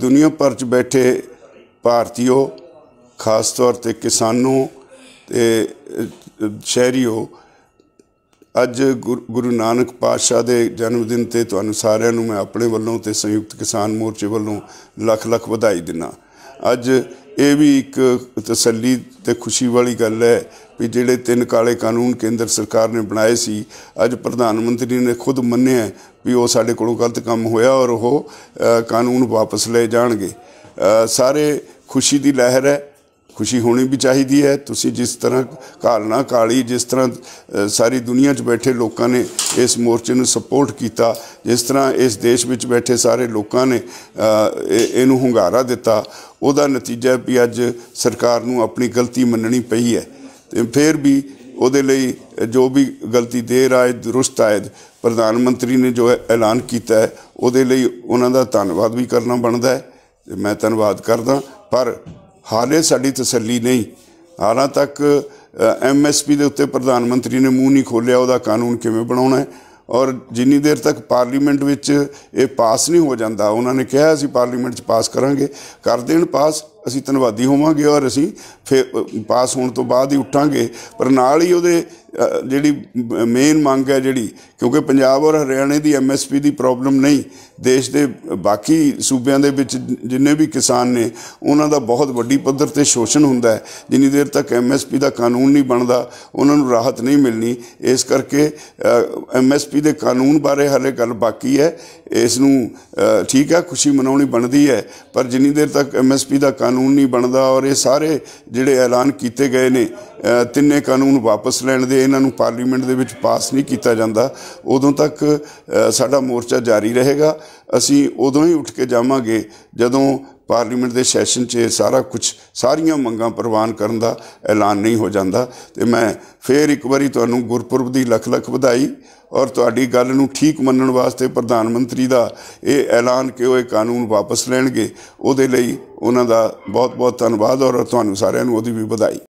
ਦੁਨੀਆ ਭਰ 'ਚ ਬੈਠੇ ਭਾਰਤੀਓ ਖਾਸ ਤੌਰ ਤੇ ਕਿਸਾਨੋ ਤੇ ਸ਼ਹਿਰੀਓ ਅੱਜ ਗੁਰੂ ਨਾਨਕ ਪਾਤਸ਼ਾਹ ਦੇ ਜਨਮ ਦਿਨ ਤੇ ਤੁਹਾਨੂੰ ਸਾਰਿਆਂ ਨੂੰ ਮੈਂ ਆਪਣੇ ਵੱਲੋਂ ਤੇ ਸੰਯੁਕਤ ਕਿਸਾਨ ਮੋਰਚੇ ਵੱਲੋਂ ਲੱਖ ਲੱਖ ਵਧਾਈ ਦਿੰਦਾ ਅੱਜ ਇਹ ਵੀ ਇੱਕ ਤਸੱਲੀ ਤੇ ਖੁਸ਼ੀ ਵਾਲੀ ਗੱਲ ਹੈ ਵੀ ਜਿਹੜੇ ਤਿੰਨ ਕਾਲੇ ਕਾਨੂੰਨ ਕੇਂਦਰ ਸਰਕਾਰ ਨੇ ਬਣਾਏ ਸੀ ਅੱਜ ਪ੍ਰਧਾਨ ਮੰਤਰੀ ਨੇ ਖੁਦ ਮੰਨਿਆ ਵੀ ਉਹ ਸਾਡੇ ਕੋਲੋਂ ਗਲਤ ਕੰਮ ਹੋਇਆ ਔਰ ਉਹ ਕਾਨੂੰਨ ਵਾਪਸ ਲੈ ਜਾਣਗੇ ਸਾਰੇ ਖੁਸ਼ੀ ਦੀ ਲਹਿਰ ਹੈ ਖੁਸ਼ੀ ਹੋਣੀ ਵੀ ਚਾਹੀਦੀ ਹੈ ਤੁਸੀਂ ਜਿਸ ਤਰ੍ਹਾਂ ਕਾਲਨਾ ਕਾਲੀ ਜਿਸ ਤਰ੍ਹਾਂ ਸਾਰੀ ਦੁਨੀਆ 'ਚ ਬੈਠੇ ਲੋਕਾਂ ਨੇ ਇਸ ਮੋਰਚੇ ਨੂੰ ਸਪੋਰਟ ਕੀਤਾ ਜਿਸ ਤਰ੍ਹਾਂ ਇਸ ਦੇਸ਼ ਵਿੱਚ ਬੈਠੇ ਸਾਰੇ ਲੋਕਾਂ ਨੇ ਇਹਨੂੰ ਹੁੰਗਾਰਾ ਦਿੱਤਾ ਉਹਦਾ ਨਤੀਜਾ ਵੀ ਅੱਜ ਸਰਕਾਰ ਨੂੰ ਆਪਣੀ ਗਲਤੀ ਮੰਨਣੀ ਪਈ ਹੈ ਤੇ ਫਿਰ ਵੀ ਉਹਦੇ ਲਈ ਜੋ ਵੀ ਗਲਤੀ ਦੇਰ ਰਾਇ ਦਰੁਸਤ ਆਇਦ ਪ੍ਰਧਾਨ ਮੰਤਰੀ ਨੇ ਜੋ ਐਲਾਨ ਕੀਤਾ ਹੈ ਉਹਦੇ ਲਈ ਉਹਨਾਂ ਦਾ ਧੰਨਵਾਦ ਵੀ ਕਰਨਾ ਬਣਦਾ ਹੈ ਮੈਂ ਧੰਨਵਾਦ ਕਰਦਾ ਪਰ ਹਾਲੇ ਸਾਡੀ ਤਸੱਲੀ ਨਹੀਂ ਹਾਲਾਂ ਤੱਕ ਐਮਐਸਪੀ ਦੇ ਉੱਤੇ ਪ੍ਰਧਾਨ ਮੰਤਰੀ ਨੇ ਮੂੰਹ ਨਹੀਂ ਖੋਲਿਆ ਉਹਦਾ ਕਾਨੂੰਨ ਕਿਵੇਂ ਬਣਾਉਣਾ ਹੈ ਔਰ ਜਿੰਨੀ ਦੇਰ ਤੱਕ ਪਾਰਲੀਮੈਂਟ ਵਿੱਚ ਇਹ ਪਾਸ ਨਹੀਂ ਹੋ ਜਾਂਦਾ ਉਹਨਾਂ ਨੇ ਕਿਹਾ ਅਸੀਂ ਪਾਰਲੀਮੈਂਟ 'ਚ ਪਾਸ ਕਰਾਂਗੇ ਕਰ ਦੇਣ ਪਾਸ ਅਸੀਂ ਧੰਨਵਾਦੀ ਹੋਵਾਂਗੇ ਔਰ ਅਸੀਂ ਫਿਰ ਪਾਸ ਹੋਣ ਤੋਂ ਬਾਅਦ ਹੀ ਉੱਠਾਂਗੇ ਪਰ ਨਾਲ ਹੀ ਉਹਦੇ ਜਿਹੜੀ ਮੇਨ ਮੰਗ ਹੈ ਜਿਹੜੀ ਕਿਉਂਕਿ ਪੰਜਾਬ ਔਰ ਹਰਿਆਣੇ ਦੀ ਐਮਐਸਪੀ ਦੀ ਪ੍ਰੋਬਲਮ ਨਹੀਂ ਦੇਸ਼ ਦੇ ਬਾਕੀ ਸੂਬਿਆਂ ਦੇ ਵਿੱਚ ਜਿੰਨੇ ਵੀ ਕਿਸਾਨ ਨੇ ਉਹਨਾਂ ਦਾ ਬਹੁਤ ਵੱਡੀ ਪੱਧਰ ਤੇ ਸ਼ੋਸ਼ਣ ਹੁੰਦਾ ਹੈ ਜਿੰਨੀ ਦੇਰ ਤੱਕ ਐਮਐਸਪੀ ਦਾ ਕਾਨੂੰਨ ਨਹੀਂ ਬਣਦਾ ਉਹਨਾਂ ਨੂੰ ਰਾਹਤ ਨਹੀਂ ਮਿਲਣੀ ਇਸ ਕਰਕੇ ਐਮਐਸਪੀ ਦੇ ਕਾਨੂੰਨ ਬਾਰੇ ਹਲੇ ਗੱਲ ਬਾਕੀ ਹੈ ਇਸ ਨੂੰ ਠੀਕ ਹੈ ਖੁਸ਼ੀ ਮਨਾਉਣੀ ਬਣਦੀ ਹੈ ਪਰ ਜਿੰਨੀ ਦੇਰ ਤੱਕ ਐਮਐਸਪੀ ਦਾ ਕਾਨੂੰਨ ਨਹੀਂ ਬਣਦਾ ਔਰ ਇਹ ਸਾਰੇ ਜਿਹੜੇ ਐਲਾਨ ਕੀਤੇ ਗਏ ਨੇ ਤਿੰਨੇ ਕਾਨੂੰਨ ਵਾਪਸ ਲੈਣ ਦੇ ਇਹਨਾਂ ਨੂੰ ਪਾਰਲੀਮੈਂਟ ਦੇ ਵਿੱਚ ਪਾਸ ਨਹੀਂ ਕੀਤਾ ਜਾਂਦਾ ਉਦੋਂ ਤੱਕ ਸਾਡਾ ਮੋਰਚਾ ਜਾਰੀ ਰਹੇਗਾ ਅਸੀਂ ਉਦੋਂ ਹੀ ਉੱਠ ਕੇ ਜਾਵਾਂਗੇ ਜਦੋਂ ਪਾਰਲੀਮੈਂਟ ਦੇ ਸੈਸ਼ਨ 'ਚ ਸਾਰਾ ਕੁਝ ਸਾਰੀਆਂ ਮੰਗਾਂ ਪ੍ਰਵਾਨ ਕਰਨ ਦਾ ਐਲਾਨ ਨਹੀਂ ਹੋ ਜਾਂਦਾ ਤੇ ਮੈਂ ਫੇਰ ਇੱਕ ਵਾਰੀ ਤੁਹਾਨੂੰ ਗੁਰਪੁਰਬ ਦੀ ਲੱਖ ਲੱਖ ਵਧਾਈ ਔਰ ਤੁਹਾਡੀ ਗੱਲ ਨੂੰ ਠੀਕ ਮੰਨਣ ਵਾਸਤੇ ਪ੍ਰਧਾਨ ਮੰਤਰੀ ਦਾ ਇਹ ਐਲਾਨ ਕਿ ਉਹ ਇਹ ਕਾਨੂੰਨ ਵਾਪਸ ਲੈਣਗੇ ਉਹਦੇ ਲਈ ਉਹਨਾਂ ਦਾ ਬਹੁਤ ਬਹੁਤ ਧੰਨਵਾਦ ਔਰ ਤੁਹਾਨੂੰ ਸਾਰਿਆਂ ਨੂੰ ਉਹਦੀ ਵੀ ਵਧਾਈ